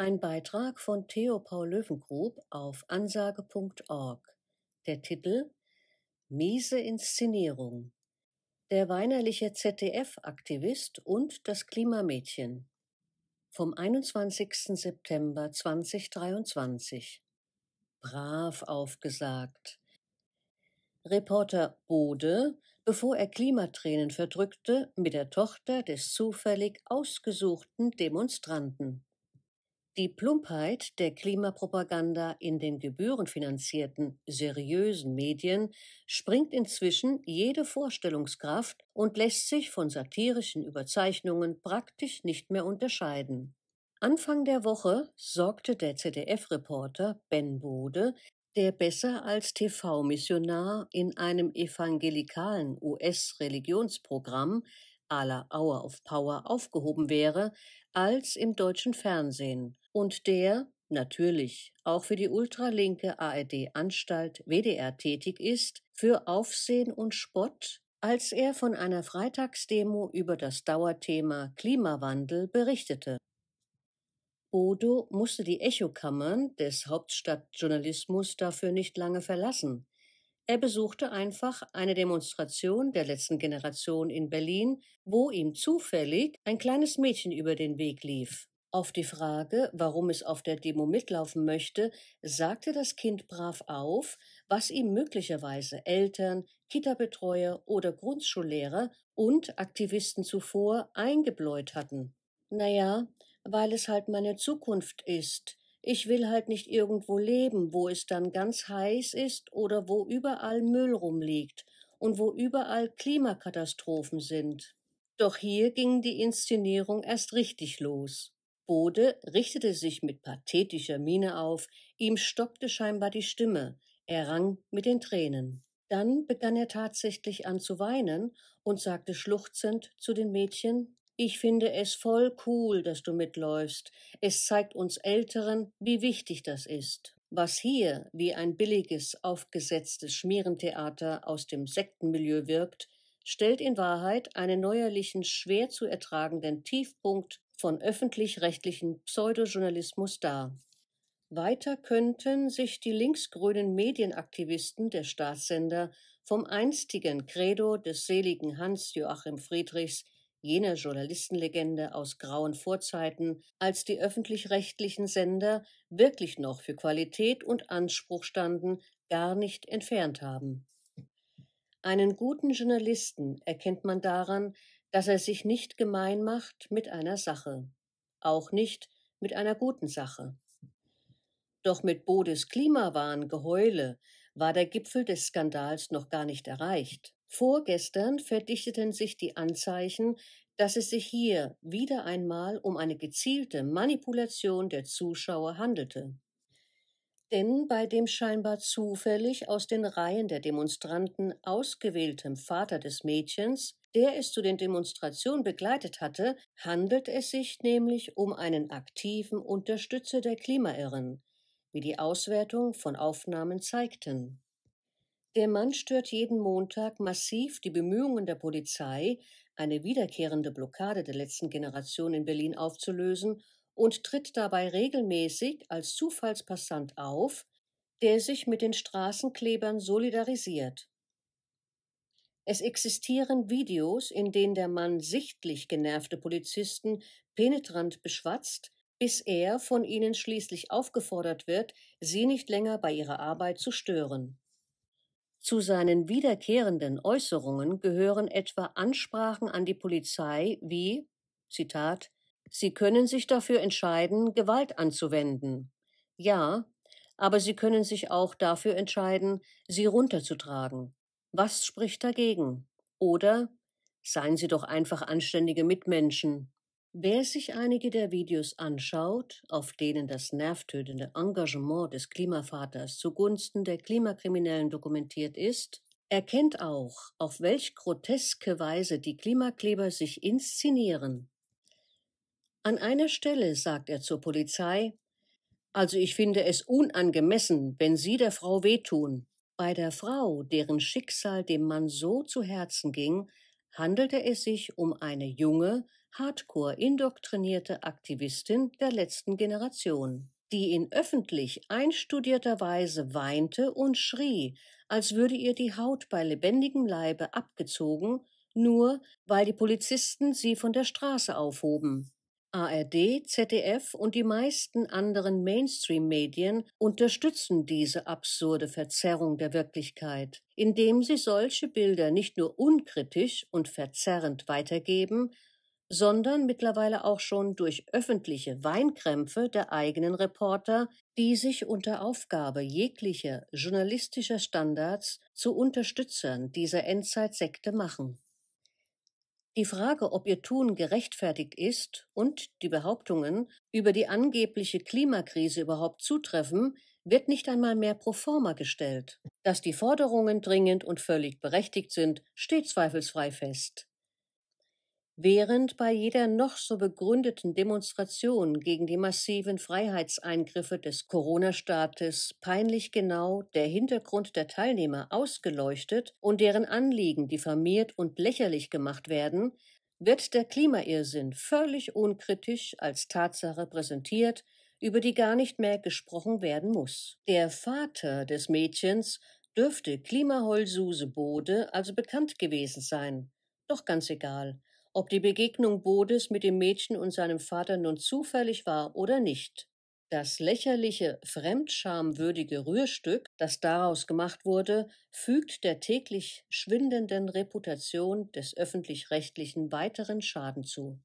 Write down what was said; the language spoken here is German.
Ein Beitrag von Theo Paul Löwengrub auf ansage.org. Der Titel Miese Inszenierung. Der weinerliche ZDF-Aktivist und das Klimamädchen. Vom 21. September 2023. Brav aufgesagt. Reporter Bode, bevor er Klimatränen verdrückte, mit der Tochter des zufällig ausgesuchten Demonstranten. Die Plumpheit der Klimapropaganda in den gebührenfinanzierten, seriösen Medien springt inzwischen jede Vorstellungskraft und lässt sich von satirischen Überzeichnungen praktisch nicht mehr unterscheiden. Anfang der Woche sorgte der ZDF-Reporter Ben Bode, der besser als TV-Missionar in einem evangelikalen US-Religionsprogramm à la Hour of Power aufgehoben wäre, als im deutschen Fernsehen und der natürlich auch für die ultralinke ARD-Anstalt WDR tätig ist, für Aufsehen und Spott, als er von einer Freitagsdemo über das Dauerthema Klimawandel berichtete. Bodo musste die Echokammern des Hauptstadtjournalismus dafür nicht lange verlassen. Er besuchte einfach eine Demonstration der letzten Generation in Berlin, wo ihm zufällig ein kleines Mädchen über den Weg lief. Auf die Frage, warum es auf der Demo mitlaufen möchte, sagte das Kind brav auf, was ihm möglicherweise Eltern, Kita-Betreuer oder Grundschullehrer und Aktivisten zuvor eingebläut hatten. Naja, weil es halt meine Zukunft ist, ich will halt nicht irgendwo leben, wo es dann ganz heiß ist oder wo überall Müll rumliegt und wo überall Klimakatastrophen sind. Doch hier ging die Inszenierung erst richtig los. Bode richtete sich mit pathetischer Miene auf, ihm stockte scheinbar die Stimme, er rang mit den Tränen. Dann begann er tatsächlich an zu weinen und sagte schluchzend zu den Mädchen ich finde es voll cool, dass du mitläufst. Es zeigt uns Älteren, wie wichtig das ist. Was hier wie ein billiges, aufgesetztes Schmierentheater aus dem Sektenmilieu wirkt, stellt in Wahrheit einen neuerlichen, schwer zu ertragenden Tiefpunkt von öffentlich-rechtlichen Pseudojournalismus dar. Weiter könnten sich die linksgrünen Medienaktivisten der Staatssender vom einstigen Credo des seligen Hans Joachim Friedrichs jener Journalistenlegende aus grauen Vorzeiten, als die öffentlich-rechtlichen Sender wirklich noch für Qualität und Anspruch standen, gar nicht entfernt haben. Einen guten Journalisten erkennt man daran, dass er sich nicht gemein macht mit einer Sache, auch nicht mit einer guten Sache. Doch mit Bodes Klimawahn Geheule war der Gipfel des Skandals noch gar nicht erreicht. Vorgestern verdichteten sich die Anzeichen, dass es sich hier wieder einmal um eine gezielte Manipulation der Zuschauer handelte. Denn bei dem scheinbar zufällig aus den Reihen der Demonstranten ausgewähltem Vater des Mädchens, der es zu den Demonstrationen begleitet hatte, handelt es sich nämlich um einen aktiven Unterstützer der Klimairren, wie die Auswertung von Aufnahmen zeigten. Der Mann stört jeden Montag massiv die Bemühungen der Polizei, eine wiederkehrende Blockade der letzten Generation in Berlin aufzulösen und tritt dabei regelmäßig als Zufallspassant auf, der sich mit den Straßenklebern solidarisiert. Es existieren Videos, in denen der Mann sichtlich genervte Polizisten penetrant beschwatzt, bis er von ihnen schließlich aufgefordert wird, sie nicht länger bei ihrer Arbeit zu stören. Zu seinen wiederkehrenden Äußerungen gehören etwa Ansprachen an die Polizei wie Zitat Sie können sich dafür entscheiden, Gewalt anzuwenden. Ja, aber Sie können sich auch dafür entscheiden, sie runterzutragen. Was spricht dagegen? Oder Seien Sie doch einfach anständige Mitmenschen. Wer sich einige der Videos anschaut, auf denen das nervtötende Engagement des Klimavaters zugunsten der Klimakriminellen dokumentiert ist, erkennt auch, auf welch groteske Weise die Klimakleber sich inszenieren. An einer Stelle sagt er zur Polizei Also ich finde es unangemessen, wenn Sie der Frau wehtun. Bei der Frau, deren Schicksal dem Mann so zu Herzen ging, handelte es sich um eine junge, hardcore indoktrinierte Aktivistin der letzten Generation, die in öffentlich einstudierter Weise weinte und schrie, als würde ihr die Haut bei lebendigem Leibe abgezogen, nur weil die Polizisten sie von der Straße aufhoben. ARD, ZDF und die meisten anderen Mainstream-Medien unterstützen diese absurde Verzerrung der Wirklichkeit, indem sie solche Bilder nicht nur unkritisch und verzerrend weitergeben, sondern mittlerweile auch schon durch öffentliche Weinkrämpfe der eigenen Reporter, die sich unter Aufgabe jeglicher journalistischer Standards zu Unterstützern dieser Endzeitsekte machen. Die Frage, ob ihr Tun gerechtfertigt ist und die Behauptungen über die angebliche Klimakrise überhaupt zutreffen, wird nicht einmal mehr pro forma gestellt. Dass die Forderungen dringend und völlig berechtigt sind, steht zweifelsfrei fest. Während bei jeder noch so begründeten Demonstration gegen die massiven Freiheitseingriffe des Corona-Staates peinlich genau der Hintergrund der Teilnehmer ausgeleuchtet und deren Anliegen diffamiert und lächerlich gemacht werden, wird der Klimairrsinn völlig unkritisch als Tatsache präsentiert, über die gar nicht mehr gesprochen werden muss. Der Vater des Mädchens dürfte Klimaheul Bode also bekannt gewesen sein. Doch ganz egal ob die Begegnung Bodes mit dem Mädchen und seinem Vater nun zufällig war oder nicht. Das lächerliche, fremdschamwürdige Rührstück, das daraus gemacht wurde, fügt der täglich schwindenden Reputation des öffentlich-rechtlichen weiteren Schaden zu.